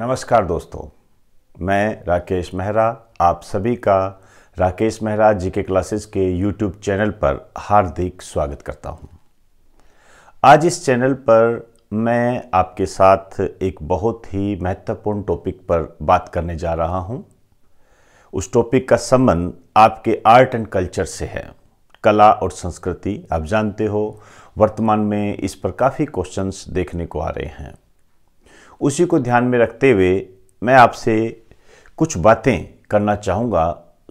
नमस्कार दोस्तों मैं राकेश मेहरा आप सभी का राकेश मेहरा जी के क्लासेस के यूट्यूब चैनल पर हार्दिक स्वागत करता हूं। आज इस चैनल पर मैं आपके साथ एक बहुत ही महत्वपूर्ण टॉपिक पर बात करने जा रहा हूं। उस टॉपिक का संबंध आपके आर्ट एंड कल्चर से है कला और संस्कृति आप जानते हो वर्तमान में इस पर काफ़ी क्वेश्चंस देखने को आ रहे हैं उसी को ध्यान में रखते हुए मैं आपसे कुछ बातें करना चाहूँगा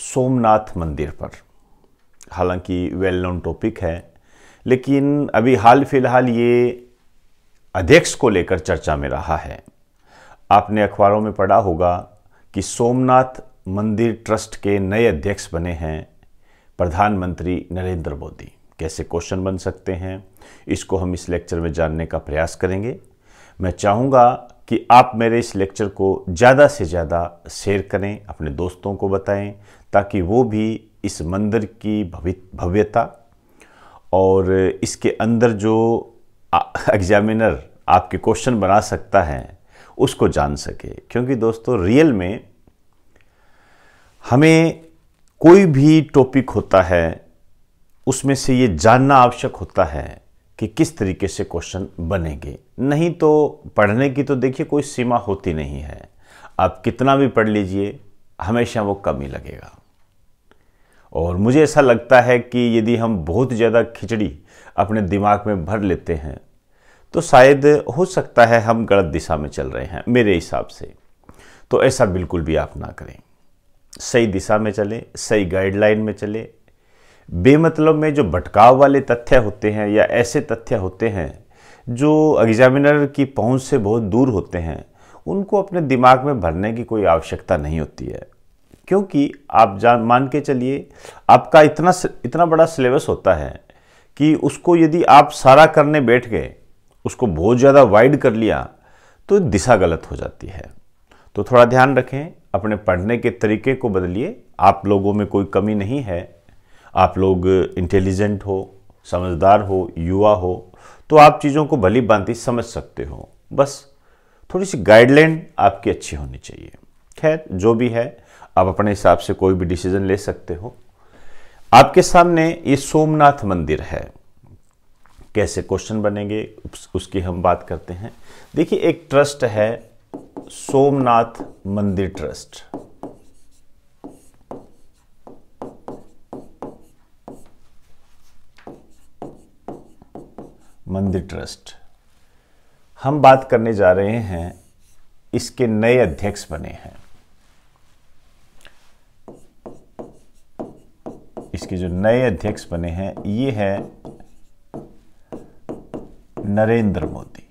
सोमनाथ मंदिर पर हालांकि वेल नोन टॉपिक है लेकिन अभी हाल फिलहाल ये अध्यक्ष को लेकर चर्चा में रहा है आपने अखबारों में पढ़ा होगा कि सोमनाथ मंदिर ट्रस्ट के नए अध्यक्ष बने हैं प्रधानमंत्री नरेंद्र मोदी कैसे क्वेश्चन बन सकते हैं इसको हम इस लेक्चर में जानने का प्रयास करेंगे मैं चाहूँगा कि आप मेरे इस लेक्चर को ज़्यादा से ज़्यादा शेयर करें अपने दोस्तों को बताएं ताकि वो भी इस मंदिर की भव्यता और इसके अंदर जो एग्जामिनर आपके क्वेश्चन बना सकता है उसको जान सके क्योंकि दोस्तों रियल में हमें कोई भी टॉपिक होता है उसमें से ये जानना आवश्यक होता है कि किस तरीके से क्वेश्चन बनेंगे नहीं तो पढ़ने की तो देखिए कोई सीमा होती नहीं है आप कितना भी पढ़ लीजिए हमेशा वो कम ही लगेगा और मुझे ऐसा लगता है कि यदि हम बहुत ज़्यादा खिचड़ी अपने दिमाग में भर लेते हैं तो शायद हो सकता है हम गलत दिशा में चल रहे हैं मेरे हिसाब से तो ऐसा बिल्कुल भी आप ना करें सही दिशा में चलें सही गाइडलाइन में चलें बेमतलब में जो भटकाव वाले तथ्य होते हैं या ऐसे तथ्य होते हैं जो एग्जामिनर की पहुंच से बहुत दूर होते हैं उनको अपने दिमाग में भरने की कोई आवश्यकता नहीं होती है क्योंकि आप जान मान के चलिए आपका इतना इतना बड़ा सिलेबस होता है कि उसको यदि आप सारा करने बैठ गए उसको बहुत ज़्यादा वाइड कर लिया तो दिशा गलत हो जाती है तो थोड़ा ध्यान रखें अपने पढ़ने के तरीके को बदलिए आप लोगों में कोई कमी नहीं है आप लोग इंटेलिजेंट हो समझदार हो युवा हो तो आप चीज़ों को भली भांति समझ सकते हो बस थोड़ी सी गाइडलाइन आपकी अच्छी होनी चाहिए खैर जो भी है आप अपने हिसाब से कोई भी डिसीज़न ले सकते हो आपके सामने ये सोमनाथ मंदिर है कैसे क्वेश्चन बनेंगे उसकी हम बात करते हैं देखिए एक ट्रस्ट है सोमनाथ मंदिर ट्रस्ट मंदिर ट्रस्ट हम बात करने जा रहे हैं इसके नए अध्यक्ष बने हैं इसके जो नए अध्यक्ष बने हैं ये है नरेंद्र मोदी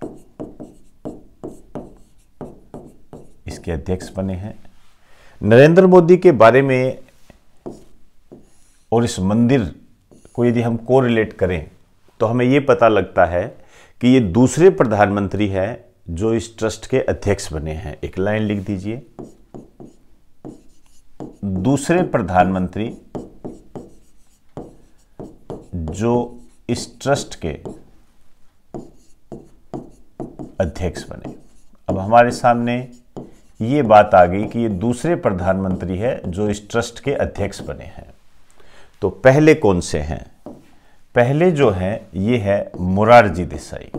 इसके अध्यक्ष बने हैं नरेंद्र मोदी के बारे में और इस मंदिर को यदि हम कोरिलेट करें तो हमें ये पता लगता है कि ये दूसरे प्रधानमंत्री हैं जो इस ट्रस्ट के अध्यक्ष बने हैं एक लाइन लिख दीजिए दूसरे प्रधानमंत्री जो इस ट्रस्ट के अध्यक्ष बने अब हमारे सामने ये बात आ गई कि ये दूसरे प्रधानमंत्री है जो इस ट्रस्ट के अध्यक्ष बने हैं तो पहले कौन से हैं पहले जो है ये है मुरारजी देसाई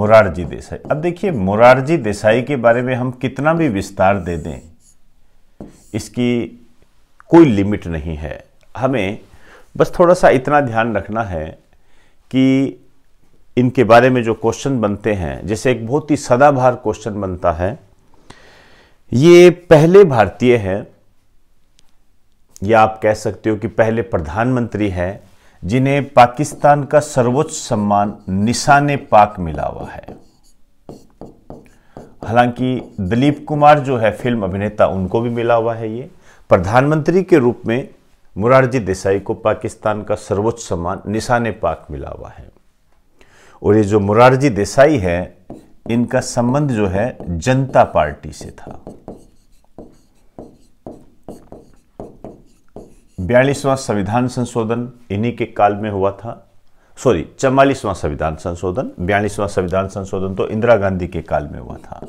मुरारजी देसाई अब देखिए मुरारजी देसाई के बारे में हम कितना भी विस्तार दे दें इसकी कोई लिमिट नहीं है हमें बस थोड़ा सा इतना ध्यान रखना है कि इनके बारे में जो क्वेश्चन बनते हैं जैसे एक बहुत ही सदाबहार क्वेश्चन बनता है ये पहले भारतीय हैं या आप कह सकते हो कि पहले प्रधानमंत्री हैं जिन्हें पाकिस्तान का सर्वोच्च सम्मान निशाने पाक मिला हुआ है हालांकि दिलीप कुमार जो है फिल्म अभिनेता उनको भी मिला हुआ है ये प्रधानमंत्री के रूप में मुरारजी देसाई को पाकिस्तान का सर्वोच्च सम्मान निशाने पाक मिला हुआ है और ये जो मुरारजी देसाई है इनका संबंध जो है जनता पार्टी से था बयालीसवां संविधान संशोधन इन्हीं के काल में हुआ था सॉरी चवालीसवां संविधान संशोधन बयालीसवां संविधान संशोधन तो इंदिरा गांधी के काल में हुआ था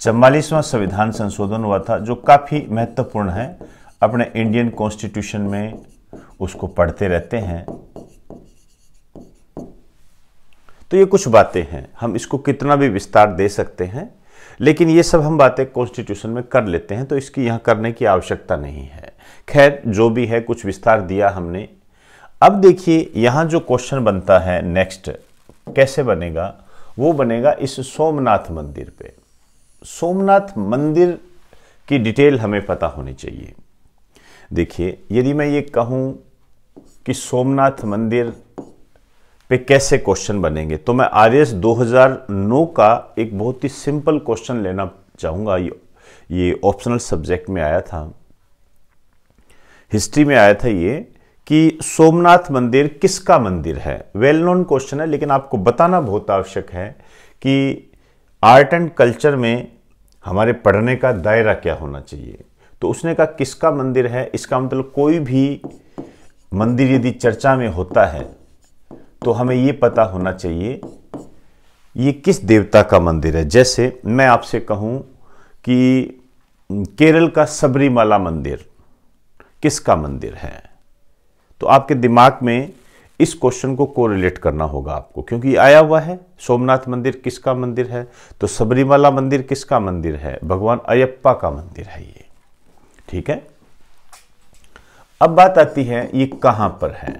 चवालीसवां संविधान संशोधन हुआ था जो काफ़ी महत्वपूर्ण है अपने इंडियन कॉन्स्टिट्यूशन में उसको पढ़ते रहते हैं तो ये कुछ बातें हैं हम इसको कितना भी विस्तार दे सकते हैं लेकिन ये सब हम बातें कॉन्स्टिट्यूशन में कर लेते हैं तो इसकी यहाँ करने की आवश्यकता नहीं है खैर जो भी है कुछ विस्तार दिया हमने अब देखिए यहाँ जो क्वेश्चन बनता है नेक्स्ट कैसे बनेगा वो बनेगा इस सोमनाथ मंदिर पे सोमनाथ मंदिर की डिटेल हमें पता होनी चाहिए देखिए यदि मैं ये कहूँ कि सोमनाथ मंदिर पे कैसे क्वेश्चन बनेंगे तो मैं आर 2009 का एक बहुत ही सिंपल क्वेश्चन लेना चाहूंगा ये ऑप्शनल सब्जेक्ट में आया था हिस्ट्री में आया था ये कि सोमनाथ मंदिर किसका मंदिर है वेल नोन क्वेश्चन है लेकिन आपको बताना बहुत आवश्यक है कि आर्ट एंड कल्चर में हमारे पढ़ने का दायरा क्या होना चाहिए तो उसने कहा किसका मंदिर है इसका मतलब कोई भी मंदिर यदि चर्चा में होता है तो हमें ये पता होना चाहिए ये किस देवता का मंदिर है जैसे मैं आपसे कहूं कि केरल का सबरीमाला मंदिर किसका मंदिर है तो आपके दिमाग में इस क्वेश्चन को कोरिलेट करना होगा आपको क्योंकि आया हुआ है सोमनाथ मंदिर किसका मंदिर है तो सबरीमाला मंदिर किसका मंदिर है भगवान अयप्पा का मंदिर है ये ठीक है अब बात आती है ये कहां पर है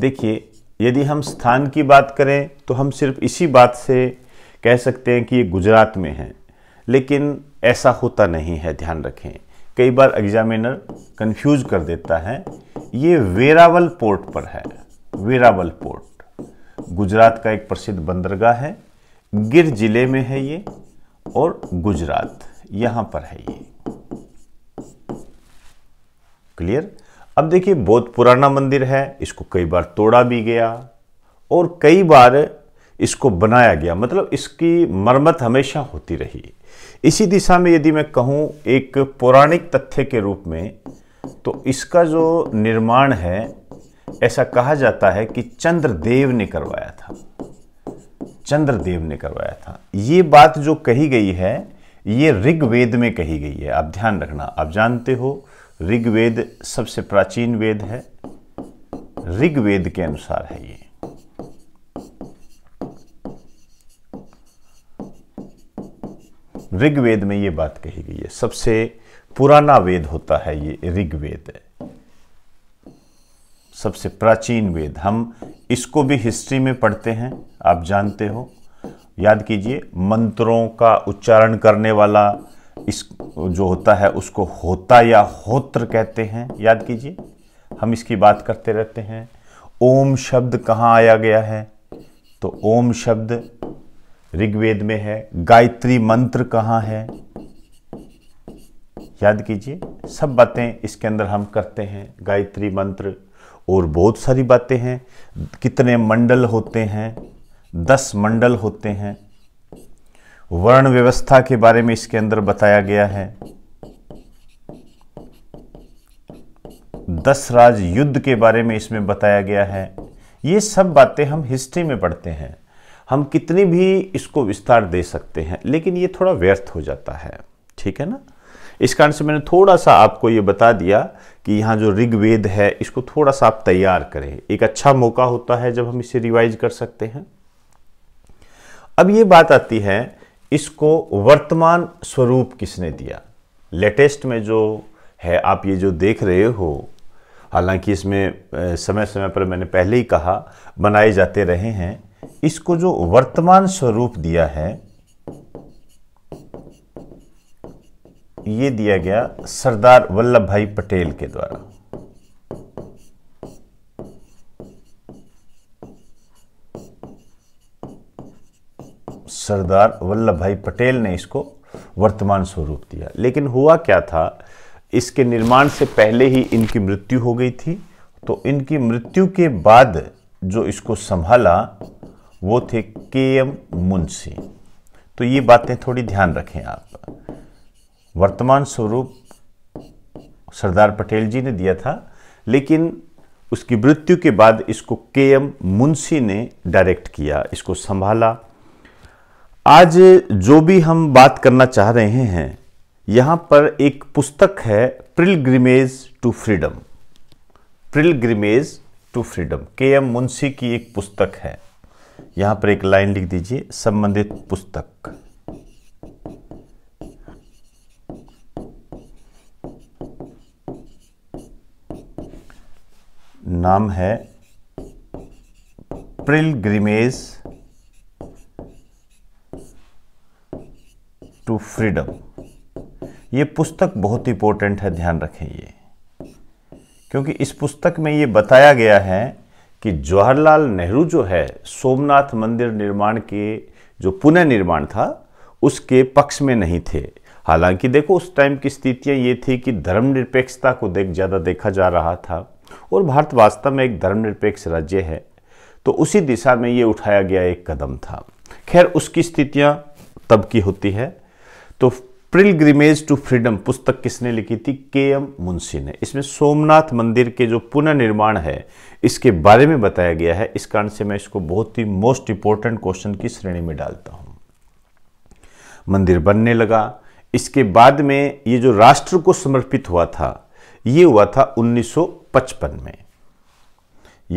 देखिए यदि हम स्थान की बात करें तो हम सिर्फ इसी बात से कह सकते हैं कि ये गुजरात में है लेकिन ऐसा होता नहीं है ध्यान रखें कई बार एग्जामिनर कंफ्यूज कर देता है ये वेरावल पोर्ट पर है वेरावल पोर्ट गुजरात का एक प्रसिद्ध बंदरगाह है गिर जिले में है ये और गुजरात यहां पर है ये क्लियर अब देखिए बहुत पुराना मंदिर है इसको कई बार तोड़ा भी गया और कई बार इसको बनाया गया मतलब इसकी मरम्मत हमेशा होती रही इसी दिशा में यदि मैं कहूँ एक पौराणिक तथ्य के रूप में तो इसका जो निर्माण है ऐसा कहा जाता है कि चंद्रदेव ने करवाया था चंद्रदेव ने करवाया था ये बात जो कही गई है ये ऋग्वेद में कही गई है आप ध्यान रखना आप जानते हो ऋग्वेद सबसे प्राचीन वेद है ऋग्वेद के अनुसार है ये ऋग्वेद में ये बात कही गई है सबसे पुराना वेद होता है ये ऋग्वेद सबसे प्राचीन वेद हम इसको भी हिस्ट्री में पढ़ते हैं आप जानते हो याद कीजिए मंत्रों का उच्चारण करने वाला इस जो होता है उसको होता या होत्र कहते हैं याद कीजिए हम इसकी बात करते रहते हैं ओम शब्द कहाँ आया गया है तो ओम शब्द ऋग्वेद में है गायत्री मंत्र कहाँ है याद कीजिए सब बातें इसके अंदर हम करते हैं गायत्री मंत्र और बहुत सारी बातें हैं कितने मंडल होते हैं दस मंडल होते हैं वर्ण व्यवस्था के बारे में इसके अंदर बताया गया है दस राज युद्ध के बारे में इसमें बताया गया है ये सब बातें हम हिस्ट्री में पढ़ते हैं हम कितनी भी इसको विस्तार दे सकते हैं लेकिन ये थोड़ा व्यर्थ हो जाता है ठीक है ना इस कारण से मैंने थोड़ा सा आपको ये बता दिया कि यहाँ जो ऋग्वेद है इसको थोड़ा सा आप तैयार करें एक अच्छा मौका होता है जब हम इसे रिवाइज कर सकते हैं अब ये बात आती है इसको वर्तमान स्वरूप किसने दिया लेटेस्ट में जो है आप ये जो देख रहे हो हालांकि इसमें समय समय पर मैंने पहले ही कहा बनाए जाते रहे हैं इसको जो वर्तमान स्वरूप दिया है ये दिया गया सरदार वल्लभ भाई पटेल के द्वारा सरदार वल्लभ भाई पटेल ने इसको वर्तमान स्वरूप दिया लेकिन हुआ क्या था इसके निर्माण से पहले ही इनकी मृत्यु हो गई थी तो इनकी मृत्यु के बाद जो इसको संभाला वो थे के एम मुंशी तो ये बातें थोड़ी ध्यान रखें आप वर्तमान स्वरूप सरदार पटेल जी ने दिया था लेकिन उसकी मृत्यु के बाद इसको के एम मुंशी ने डायरेक्ट किया इसको संभाला आज जो भी हम बात करना चाह रहे हैं यहां पर एक पुस्तक है pilgrimage to freedom pilgrimage to freedom K M Munshi की एक पुस्तक है यहां पर एक लाइन लिख दीजिए संबंधित पुस्तक नाम है प्रिलग्रिमेज टू फ्रीडम ये पुस्तक बहुत इंपॉर्टेंट है ध्यान रखें ये क्योंकि इस पुस्तक में ये बताया गया है कि जवाहरलाल नेहरू जो है सोमनाथ मंदिर निर्माण के जो पुनः निर्माण था उसके पक्ष में नहीं थे हालांकि देखो उस टाइम की स्थितियां ये थी कि धर्मनिरपेक्षता को देख ज़्यादा देखा जा रहा था और भारत वास्तव में एक धर्मनिरपेक्ष राज्य है तो उसी दिशा में ये उठाया गया एक कदम था खैर उसकी स्थितियाँ तब की होती है तो प्रिलग्रिमेज टू फ्रीडम पुस्तक किसने लिखी थी के एम मुंशी ने इसमें सोमनाथ मंदिर के जो पुनर्निर्माण है इसके बारे में बताया गया है इस कारण से मैं इसको बहुत ही मोस्ट इंपॉर्टेंट क्वेश्चन की श्रेणी में डालता हूं मंदिर बनने लगा इसके बाद में ये जो राष्ट्र को समर्पित हुआ था ये हुआ था 1955 में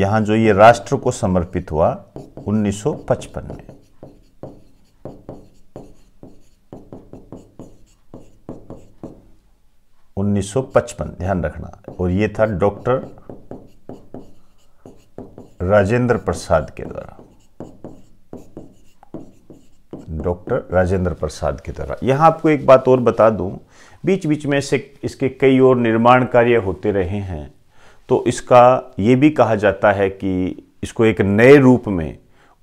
यहां जो ये राष्ट्र को समर्पित हुआ 1955 में 1955 ध्यान रखना और ये था डॉक्टर राजेंद्र प्रसाद के द्वारा डॉक्टर राजेंद्र प्रसाद के द्वारा यहां आपको एक बात और बता दूं बीच बीच में से इसके कई और निर्माण कार्य होते रहे हैं तो इसका ये भी कहा जाता है कि इसको एक नए रूप में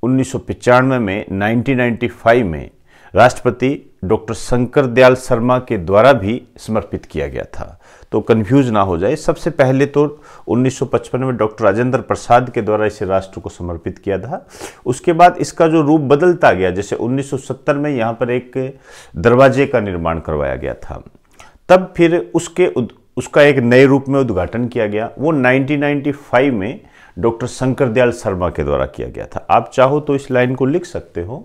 उन्नीस में 1995 में राष्ट्रपति डॉक्टर शंकर दयाल शर्मा के द्वारा भी समर्पित किया गया था तो कन्फ्यूज ना हो जाए सबसे पहले तो 1955 में डॉक्टर राजेंद्र प्रसाद के द्वारा इसे राष्ट्र को समर्पित किया था उसके बाद इसका जो रूप बदलता गया जैसे 1970 में यहाँ पर एक दरवाजे का निर्माण करवाया गया था तब फिर उसके उद उसका एक नए रूप में उद्घाटन किया गया वो नाइनटीन में डॉक्टर शंकर दयाल शर्मा के द्वारा किया गया था आप चाहो तो इस लाइन को लिख सकते हो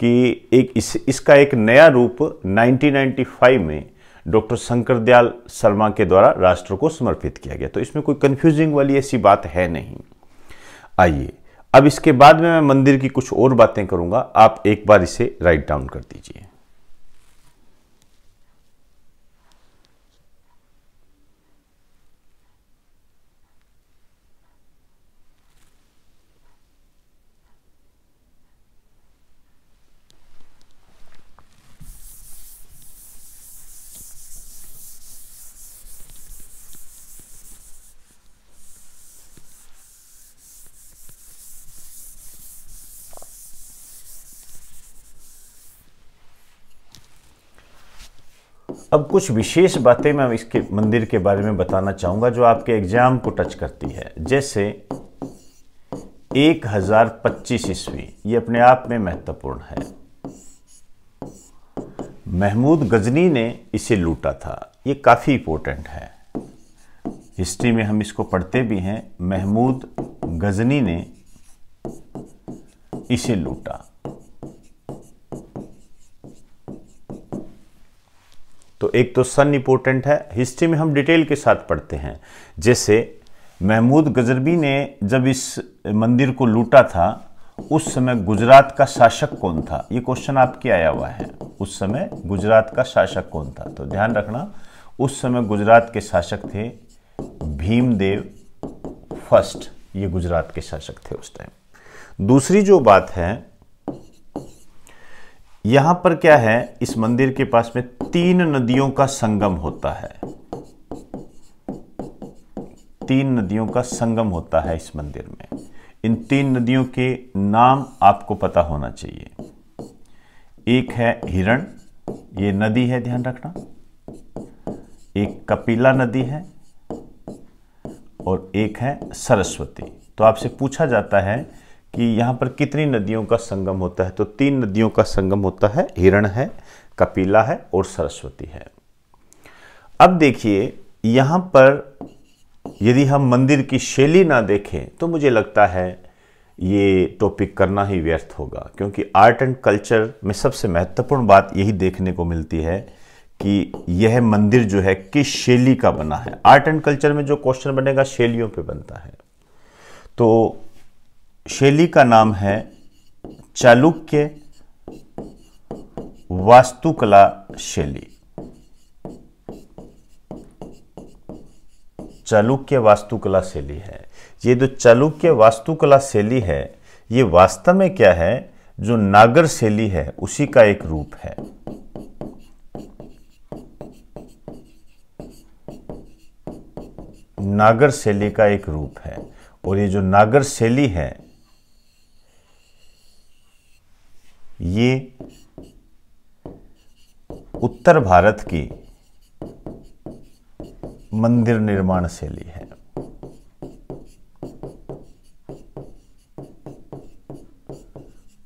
कि एक इस, इसका एक नया रूप 1995 में डॉक्टर शंकर दयाल शर्मा के द्वारा राष्ट्र को समर्पित किया गया तो इसमें कोई कंफ्यूजिंग वाली ऐसी बात है नहीं आइए अब इसके बाद में मैं मंदिर की कुछ और बातें करूंगा आप एक बार इसे राइट डाउन कर दीजिए अब कुछ विशेष बातें मैं इसके मंदिर के बारे में बताना चाहूंगा जो आपके एग्जाम को टच करती है जैसे 1025 ईस्वी ये अपने आप में महत्वपूर्ण है महमूद गजनी ने इसे लूटा था ये काफ़ी इंपॉर्टेंट है हिस्ट्री में हम इसको पढ़ते भी हैं महमूद गजनी ने इसे लूटा तो एक तो सन इम्पोर्टेंट है हिस्ट्री में हम डिटेल के साथ पढ़ते हैं जैसे महमूद गजरबी ने जब इस मंदिर को लूटा था उस समय गुजरात का शासक कौन था ये क्वेश्चन आपके आया हुआ है उस समय गुजरात का शासक कौन था तो ध्यान रखना उस समय गुजरात के शासक थे भीमदेव फर्स्ट ये गुजरात के शासक थे उस टाइम दूसरी जो बात है यहां पर क्या है इस मंदिर के पास में तीन नदियों का संगम होता है तीन नदियों का संगम होता है इस मंदिर में इन तीन नदियों के नाम आपको पता होना चाहिए एक है हिरण ये नदी है ध्यान रखना एक कपिला नदी है और एक है सरस्वती तो आपसे पूछा जाता है कि यहाँ पर कितनी नदियों का संगम होता है तो तीन नदियों का संगम होता है हिरण है कपिला है और सरस्वती है अब देखिए यहाँ पर यदि हम मंदिर की शैली ना देखें तो मुझे लगता है ये टॉपिक करना ही व्यर्थ होगा क्योंकि आर्ट एंड कल्चर में सबसे महत्वपूर्ण बात यही देखने को मिलती है कि यह मंदिर जो है किस शैली का बना है आर्ट एंड कल्चर में जो क्वेश्चन बनेगा शैलियों पे बनता है तो शैली का नाम है चालुक्य वास्तुकला शैली चालुक्य वास्तुकला शैली है ये जो चालुक्य वास्तुकला शैली है ये वास्तव में क्या है जो नागर शैली है उसी का एक रूप है नागर शैली का एक रूप है और ये जो नागर शैली है ये उत्तर भारत की मंदिर निर्माण शैली है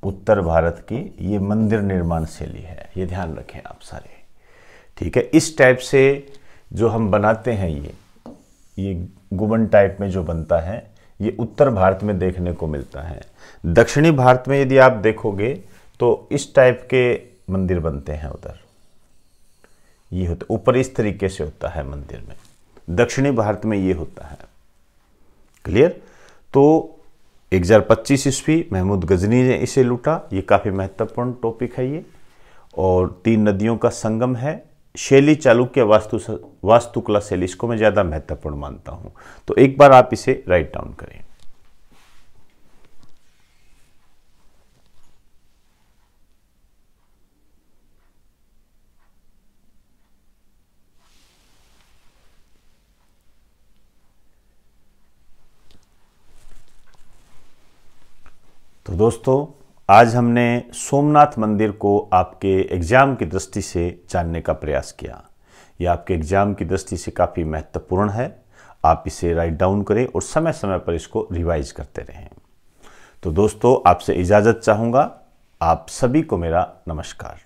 उत्तर भारत की ये मंदिर निर्माण शैली है ये ध्यान रखें आप सारे ठीक है इस टाइप से जो हम बनाते हैं ये ये गुबन टाइप में जो बनता है ये उत्तर भारत में देखने को मिलता है दक्षिणी भारत में यदि आप देखोगे तो इस टाइप के मंदिर बनते हैं उधर ये होता ऊपर इस तरीके से होता है मंदिर में दक्षिणी भारत में ये होता है क्लियर तो 1025 ईस्वी महमूद गजनी ने इसे लूटा ये काफ़ी महत्वपूर्ण टॉपिक है ये और तीन नदियों का संगम है शैली चालुक्य वास्तु वास्तुकला शैली इसको मैं ज़्यादा महत्वपूर्ण मानता हूँ तो एक बार आप इसे राइट डाउन करें तो दोस्तों आज हमने सोमनाथ मंदिर को आपके एग्ज़ाम की दृष्टि से जानने का प्रयास किया यह आपके एग्ज़ाम की दृष्टि से काफ़ी महत्वपूर्ण है आप इसे राइट डाउन करें और समय समय पर इसको रिवाइज करते रहें तो दोस्तों आपसे इजाज़त चाहूँगा आप सभी को मेरा नमस्कार